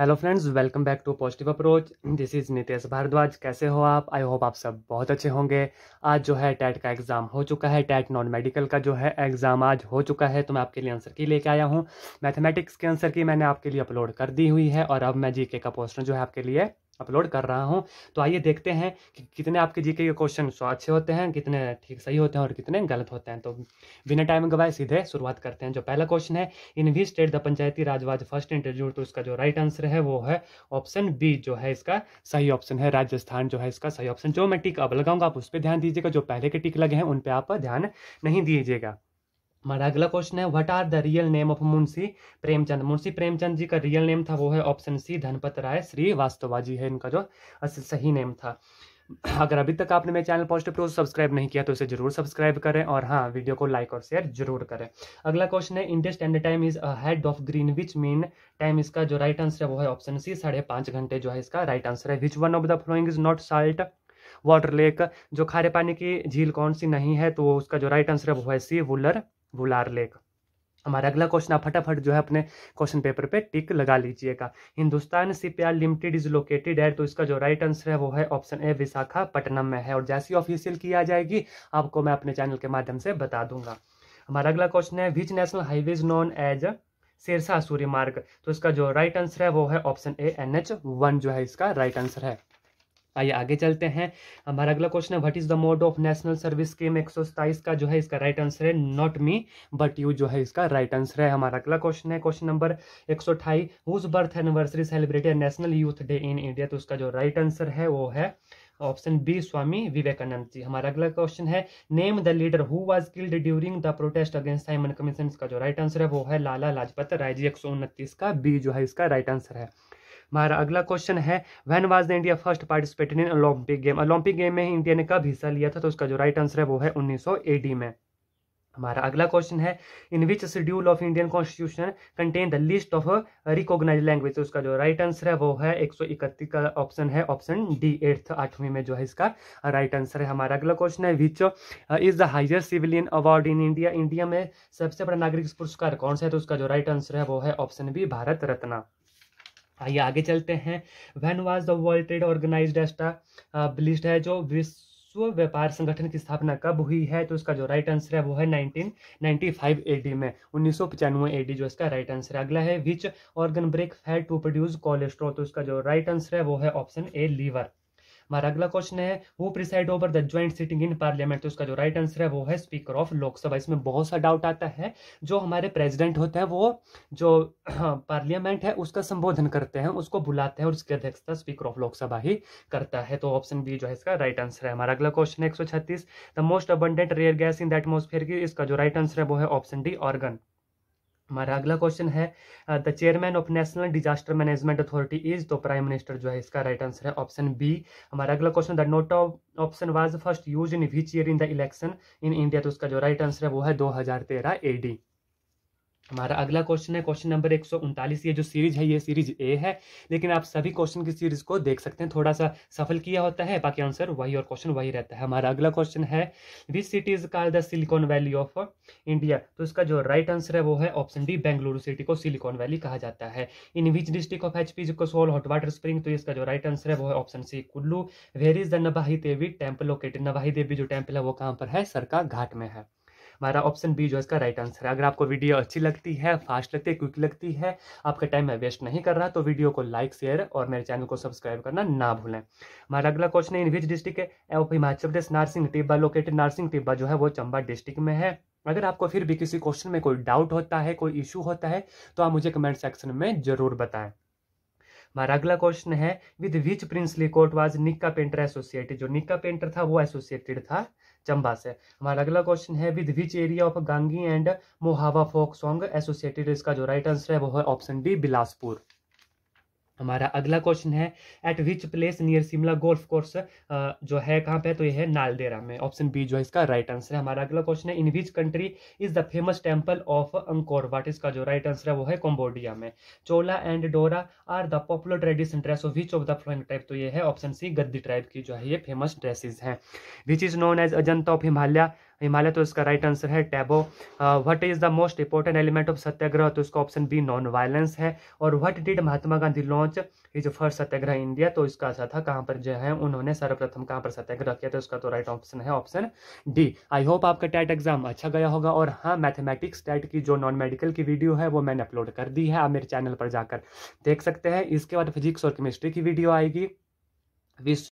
hello friends welcome back to positive approach this is Nitesh Bhardwaj कैसे हो आप आई होप आप सब बहुत अच्छे होंगे आज जो है टैट का एग्ज़ाम हो चुका है टैट नॉन मेडिकल का जो है एग्ज़ाम आज हो चुका है तो मैं आपके लिए आंसर की लेके आया हूँ मैथमेटिक्स के आंसर की मैंने आपके लिए अपलोड कर दी हुई है और अब मैं जीके का पोस्टर जो है आपके लिए अपलोड कर रहा हूँ तो आइए देखते हैं कि कितने आपके जीके के क्वेश्चन अच्छे होते हैं कितने ठीक सही होते हैं और कितने गलत होते हैं तो बिना टाइम गवाए सीधे शुरुआत करते हैं जो पहला क्वेश्चन है in which state the panchayati raj was first interview तो इसका जो राइट आंसर है वो है ऑप्शन बी जो है इसका सही ऑप्शन है राजस्थान जो है इसका सही ऑप्शन जो मैं टिक अब लगाऊंगा आप उस पर ध्यान दीजिएगा जो पहले के टिक लगे हैं उन पर आप ध्यान नहीं दीजिएगा हमारा अगला क्वेश्चन है what are the real name of Munshi Premchand Munshi Premchand ji का रियल नेम था वो है ऑप्शन सी धनपत राय श्रीवास्तवाजी जी है इनका जो असल सही नेम था अगर अभी तक आपने मेरे चैनल पॉजिटिव प्रो सब्सक्राइब नहीं किया तो इसे जरूर सब्सक्राइब करें और हाँ वीडियो को लाइक और शेयर जरूर करें अगला क्वेश्चन है India standard time is head of Greenwich mean time इसका जो राइट आंसर है वो है ऑप्शन सी साढ़े पांच घंटे जो है इसका राइट आंसर है which one of the following is not salt water lake जो खारे पानी की झील कौन सी नहीं है तो उसका जो राइट आंसर है वो है सी वुलर वुलार लेक हमारा अगला क्वेश्चन आप फटाफट जो है अपने क्वेश्चन पेपर पे टिक लगा लीजिएगा Hindustan CPR limited is located है तो इसका जो राइट आंसर है वो है ऑप्शन ए विशाखापट्टनम में है और जैसी ऑफिशियल की आ जाएगी आपको मैं अपने चैनल के माध्यम से बता दूंगा हमारा अगला क्वेश्चन है which national highway is known as Sher Shah Suri Marg तो इसका जो राइट आंसर है वो है option A N H one जो है इसका राइट आंसर है आइए आगे चलते हैं हमारा अगला क्वेश्चन है what is the mode of national service scheme एक का जो है इसका राइट आंसर है नॉट मी बट यू जो है इसका राइट आंसर है हमारा अगला क्वेश्चन है क्वेश्चन नंबर एक सौ अठाई whose birth anniversary celebrated national youth day in India तो उसका जो राइट आंसर है वो है ऑप्शन बी स्वामी विवेकानंद जी हमारा अगला क्वेश्चन है name the leader who was killed during the protest against Simon commission का जो राइट आंसर है वो है लाला लाजपत राय जी एक का बी जो है इसका राइट आंसर है हमारा अगला क्वेश्चन है when was the India first participate in Olympic game Olympic game में इंडिया ने कब हिस्सा लिया था तो उसका जो राइट आंसर है वो है उन्नीस में हमारा अगला क्वेश्चन है in which schedule of Indian constitution contain the list of recognise language उसका जो राइट आंसर है वो है एक सौ इकतीस का ऑप्शन है ऑप्शन डी एट्थ आठवीं में जो है इसका राइट आंसर है हमारा अगला क्वेश्चन है which is the highest civilian award in India India में सबसे बड़ा नागरिक पुरस्कार कौन सा है तो उसका जो राइट आंसर है वो है ऑप्शन बी भारत रत्न आइए आगे चलते हैं when was the world trade organise established है जो विश्व व्यापार संगठन की स्थापना कब हुई है तो इसका जो राइट आंसर है वो है 1995 डी में उन्नीस सौ डी जो इसका राइट आंसर है अगला है which organ break fat to produce cholesterol तो इसका जो राइट आंसर है वो है ऑप्शन ए लीवर हमारा अगला क्वेश्चन है who preside over the joint sitting in parliament तो उसका जो राइट आंसर है वो है स्पीकर ऑफ लोकसभा इसमें बहुत सा डाउट आता है जो हमारे प्रेसिडेंट होते हैं वो जो पार्लियामेंट है उसका संबोधन करते हैं उसको बुलाते हैं और उसकी अध्यक्षता स्पीकर ऑफ लोकसभा ही करता है तो ऑप्शन बी जो है इसका राइट आंसर है हमारा अगला क्वेश्चन है एक the most abundant rare gas in the atmosphere की इसका जो राइट आंसर है वो है ऑप्शन डी ऑर्गन हमारा अगला क्वेश्चन है the chairman of national disaster management authority is तो प्राइम मिनिस्टर जो है इसका राइट आंसर है ऑप्शन बी हमारा अगला question the note of option was first use in which year in the election in India तो उसका जो राइट आंसर है वो है दो हजार तेरह एडी हमारा अगला क्वेश्चन है क्वेश्चन नंबर एक सौ उनतालीस ये जो सीरीज है ये सीरीज ए है लेकिन आप सभी क्वेश्चन की सीरीज को देख सकते हैं थोड़ा सा सफल किया होता है बाकी आंसर वही और क्वेश्चन वही रहता है हमारा अगला क्वेश्चन है which city is called the silicon valley of India तो इसका जो राइट right आंसर है वो है ऑप्शन डी बेंगलुरु सिटी को सिलिकॉन वैली कहा जाता है in which district of H P sole hot water spring तो इसका जो राइट right आंसर है वो है option C Kullu where is the Nawahi Devi temple located Nawahi Devi जो टेम्पल है वो कहाँ पर है सरका घाट में है हमारा ऑप्शन बी जो है इसका राइट आंसर है अगर आपको वीडियो अच्छी लगती है फास्ट लगती है क्विक लगती है आपका टाइम मैं वेस्ट नहीं कर रहा तो वीडियो को लाइक शेयर और मेरे चैनल को सब्सक्राइब करना ना भूलें हमारा अगला क्वेश्चन है इन विच डिस्ट्रिक्ट है ऑफ हिमाचल प्रदेश नारसिंह टिब्बा लोकेटेड नारसिंह टिब्बा जो है वो चंबा डिस्ट्रिक्ट में है अगर आपको फिर भी किसी क्वेश्चन में कोई डाउट होता है कोई इशू होता है तो आप मुझे कमेंट सेक्शन में ज़रूर बताएं हमारा अगला क्वेश्चन है with which princely court was Nikka painter associated जो निक्का पेंटर था वो एसोसिएटेड था चंबा से हमारा अगला क्वेश्चन है with which area of Gangi and Mohana folk song associated इसका जो राइट आंसर है वो है ऑप्शन डी बिलासपुर हमारा अगला क्वेश्चन है at which place near Shimla golf course जो है कहाँ पे तो ये है नालदेरा में ऑप्शन बी जो है इसका राइट आंसर है हमारा अगला क्वेश्चन है in which country is the famous temple of Angkor Wat इसका जो राइट आंसर है वो है कम्बोडिया में chola and dora are the popular tradition dress of which of the following type तो ये है ऑप्शन सी गद्दी ट्राइब की जो है ये फेमस ड्रेसेज हैं which is known as Ajanta of Himalaya Himalaya तो इसका राइट आंसर है Tabo what is the most important element of satyagraha तो इसका ऑप्शन बी नॉन वायलेंस है और what did Mahatma Gandhi launch is first satyagraha India तो इसका आशा था कहाँ पर जो है उन्होंने सर्वप्रथम कहाँ पर सत्याग्रह किया था उसका तो राइट ऑप्शन है ऑप्शन डी आई होप आपका टैट एग्जाम अच्छा गया होगा और हाँ मैथमेटिक्स टैट की जो नॉन मेडिकल की वीडियो है वो मैंने अपलोड कर दी है आप मेरे चैनल पर जाकर देख सकते हैं इसके बाद फिजिक्स और केमिस्ट्री की वीडियो आएगी विश्व